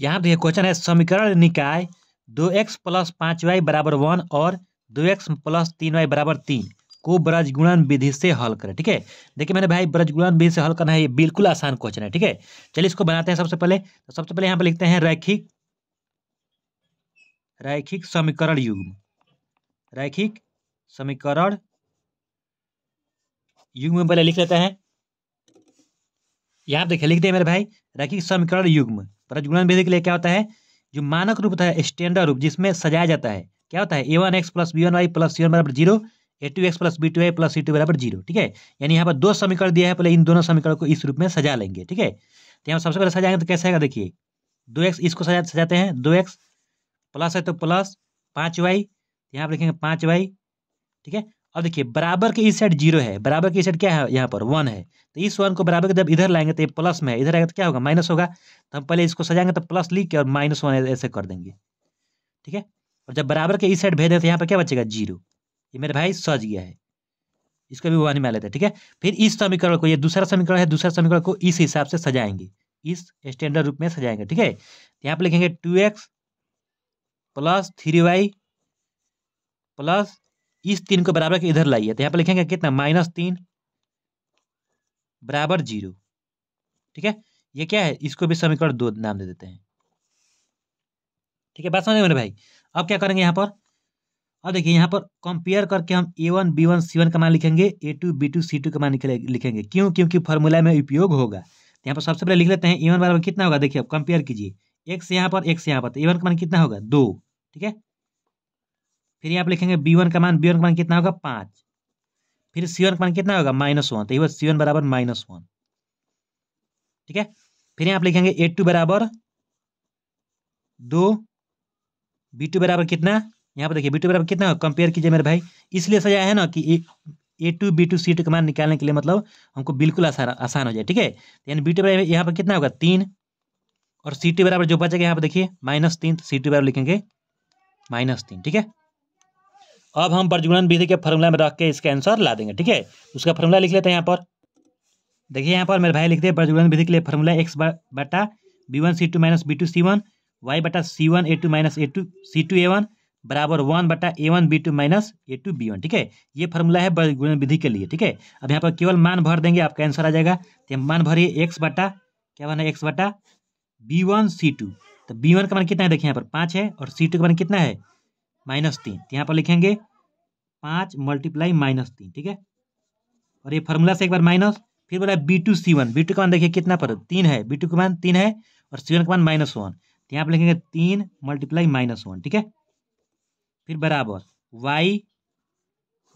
यहाँ देखिए क्वेश्चन है समीकरण निकाय दो एक्स प्लस पाँच वाई बराबर वन और दो एक्स प्लस तीन वाई बराबर तीन को ब्रजगुणन विधि से हल करें ठीक है देखिए मैंने भाई ब्रजगुणन विधि से हल करना है ये बिल्कुल आसान क्वेश्चन है ठीक है चलिए इसको बनाते हैं सबसे पहले तो सबसे पहले यहाँ पर लिखते हैं रैखिक रैखिक समीकरण युग्म रैखिक समीकरण युग्म में पहले लिख लेते हैं यहाँ देखिए लिखते हैं मेरे भाई रैखिक समीकरण युग्म रजगुणन विधि के लिए क्या होता है जो मानक रूप होता है स्टैंडर्ड रूप जिसमें सजाया जाता है क्या होता है a one x plus b one y plus c one बराबर zero a two x plus b two y plus c two बराबर जीरो ठीक है यानी यहाँ पर दो समीकरण दिया है पहले इन दोनों समीकरण को इस रूप में सजा लेंगे ठीक है तो यहाँ सबसे पहले सजाएंगे तो कैसे आएगा देखिए दो एक्स इसको सजा सजाते हैं दो एक्स प्लस है तो प्लस पाँच वाई यहाँ पर लिखेंगे पाँच वाई ठीक है अब देखिए बराबर के इस साइड जीरो है बराबर के साइड क्या है यहाँ पर वन है तो इस वन को बराबर के जब इधर लाएंगे तो ये प्लस में है इधर आएगा तो क्या होगा माइनस होगा तो हम पहले इसको सजाएंगे तो प्लस लिख के और माइनस वन ऐसे कर देंगे ठीक है और जब बराबर के इस साइड भेजें तो यहाँ पर क्या बचेगा जीरो ये मेरे भाई सज गया है इसको भी वन में लेते हैं ठीक है फिर इस समीकरण को ये दूसरा समीकरण है दूसरा समीकरण को इस हिसाब से सजाएंगे इस स्टैंडर्ड रूप में सजाएंगे ठीक है तो यहाँ पर लिखेंगे two x plus three y plus इस तीन को बराबर के इधर लाइए तो यहाँ पर लिखेंगे कितना माइनस तीन बराबर जीरो ठीक है ये क्या है इसको भी समीकरण दो नाम दे देते हैं ठीक है बात समझ मेरे भाई अब क्या करेंगे यहाँ पर अब देखिए यहाँ पर कंपेयर करके हम a one b one c one का मान लिखेंगे a two b two c two का मान लिखेंगे क्यों क्योंकि फॉर्मूला में उपयोग होगा तो यहाँ पर सबसे पहले लिख लेते हैं ए वन बराबर कितना होगा देखिए अब कंपेयर कीजिए एक से यहाँ पर एक से यहाँ पर ए तो वन का मान कितना होगा दो ठीक है फिर यहाँ आप लिखेंगे बी वन का मान बी वन का मान कितना होगा पाँच फिर सी वन का मान कितना होगा माइनस वन तो ये सी वन बराबर माइनस वन ठीक है फिर यहाँ आप लिखेंगे ए टू बराबर दो बी टू बराबर कितना यहाँ पर देखिए बी टू बराबर कितना होगा कंपेयर कीजिए मेरे भाई इसलिए सजा है ना कि a two b two c two का मान निकालने के लिए मतलब हमको बिल्कुल आसान आसान हो जाए ठीक है तो यानी बी टू बराबर यहाँ पर कितना होगा तीन और सी टू बराबर जो बचेगा यहाँ पर देखिए माइनस तीन तो सी टू बराबर लिखेंगे माइनस तीन ठीक है अब हम प्रजुगणन विधि के फॉर्मूला में रख के इसका आंसर ला देंगे ठीक है उसका फॉर्मूला लिख लेते हैं यहाँ पर देखिए यहाँ पर मेरे भाई लिखते हैं प्रजुगणन विधि के लिए फॉर्मूला एक्स बटा b one c two minus b two c one y बटा c one a two minus a two c two a one बराबर वन बटा a one b two minus a two b one ठीक है ये formula है गुणन विधि के लिए ठीक है अब यहाँ पर केवल मान भर देंगे आपका आंसर आ जाएगा तो मान भरिए एक्स बटा क्या बना एक्स बटा बी वन सी टू तो बी वन का मान कितना है देखिए यहाँ पर पाँच है और सी टू का मान कितना है माइनस तीन तो यहाँ पर लिखेंगे पाँच मल्टीप्लाई माइनस तीन ठीक है और ये फॉर्मूला से एक बार माइनस फिर बोला b two c one b two का मान देखिए कितना पर तीन है बी टू का मान तीन है और सी वन का मान माइनस वन तो यहाँ पर लिखेंगे तीन मल्टीप्लाई माइनस वन ठीक है फिर बराबर वाई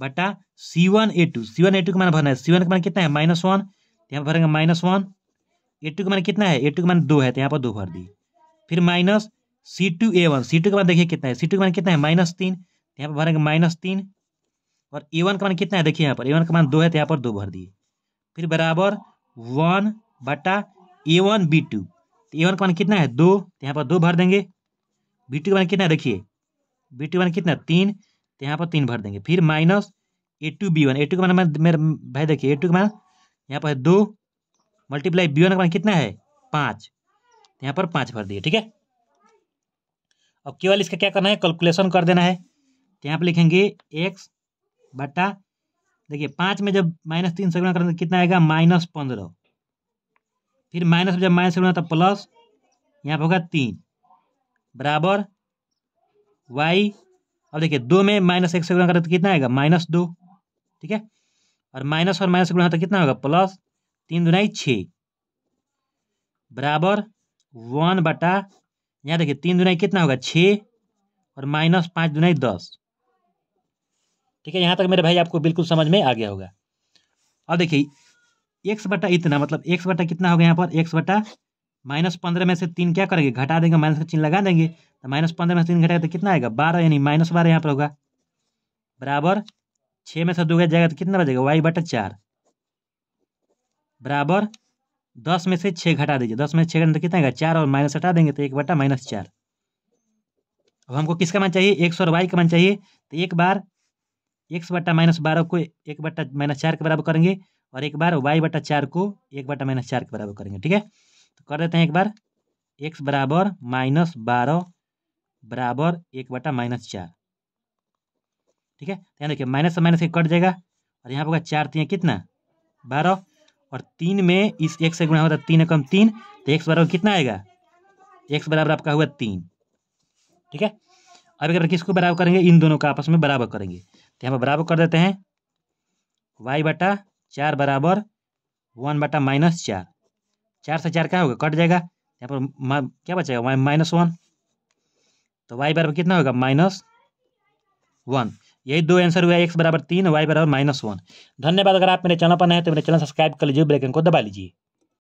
बटा c one a two c one a two का मान भरना है सी वन का मान कितना है माइनस वन तो यहाँ पर भरेंगे माइनस वन ए टू का मान कितना है ए टू का मान दो है तो यहाँ पर दो भर दिए फिर minus c two a one c two का मान देखिए कितना है सी टू के मान कितना है माइनस तीन यहाँ पर भरेंगे माइनस तीन और ए वन का मान कितना है देखिए यहाँ पर ए वन का मान दो है तो यहाँ पर दो भर दिए फिर बराबर वन बटा ए वन बी टू तो ए वन का मान कितना है दो तो यहाँ पर दो भर देंगे बी टू का मान कितना है देखिए बी टू का मान कितना तीन तो यहाँ पर तीन भर देंगे फिर minus a two b one a two का मान मेरे भाई देखिए ए टू का मान यहाँ पर है दो मल्टीप्लाई बी वन का मान कितना है पाँच यहाँ पर पाँच भर दिए ठीक है अब केवल इसका क्या करना है कैलकुलेशन कर देना है तो यहाँ पर लिखेंगे एक्स बट्टा देखिए पाँच में जब माइनस तीन से गुणा करेंगे कितना आएगा माइनस पंद्रह फिर माइनस जब माइनस गुणा तो प्लस यहाँ पर होगा तीन बराबर वाई अब देखिए दो में माइनस एक से गुणा करें तो कितना आएगा माइनस दो ठीक है और माइनस और माइनस से गुणा तो कितना होगा प्लस तीन दुनाई छः बराबर वन बटा यहाँ देखिए तीन दुनाई कितना होगा छः और माइनस पाँच दुनाई दस ठीक है यहाँ तक मेरे भाई आपको बिल्कुल समझ में आ गया होगा अब देखिए एक्स बटा इतना मतलब एक्स बटा कितना होगा यहाँ पर एक्स बटा माइनस पंद्रह में से तीन क्या करेंगे घटा देंगे माइनस का चिन्ह लगा देंगे तो माइनस पंद्रह में से तीन घटाएगा तो कितना आएगा बारह यानी माइनस बारह यहाँ पर होगा बराबर छः में से दो घट जाएगा तो कितना बजेगा वाई बटा चार बराबर दस में से छः घटा दीजिए दस में से छः घटा कितना आएगा चार और माइनस हटा देंगे तो एक बटा माइनस चार अब हमको किसका मान चाहिए एक्स और वाई का मान चाहिए तो एक बार एक्स बटा माइनस बारह को एक बटा माइनस चार के बराबर करेंगे और एक बार वाई बटा चार को एक बटा माइनस चार के बराबर करेंगे ठीक है तो कर देते हैं एक बार एक्स बराबर माइनस बारह बराबर एक बटा माइनस चार ठीक है ध्यान देखिए माइनस से माइनस कट जाएगा और यहाँ पर चार तीन कितना बारह और तीन में इस एक से गुणा होता है तीन एकम तीन तो एक्स बराबर कितना आएगा एक बराबर आपका हुआ तीन ठीक है अब अगर किसको बराबर करेंगे इन दोनों का आपस में बराबर करेंगे तो यहाँ पर बराबर कर देते हैं वाई बटा चार बराबर वन बटा माइनस चार चार से चार क्या होगा कट जाएगा यहाँ पर क्या बचेगा वाई माइनस वन तो वाई बराबर कितना होगा माइनस वन यही दो आंसर हुआ एक्स बराबर तीन वाई बराबर माइनस वन धन्यवाद अगर आप मेरे चैनल पर नए हैं तो मेरे चैनल सब्सक्राइब कर लीजिए ब्रेकिंग को दबा लीजिए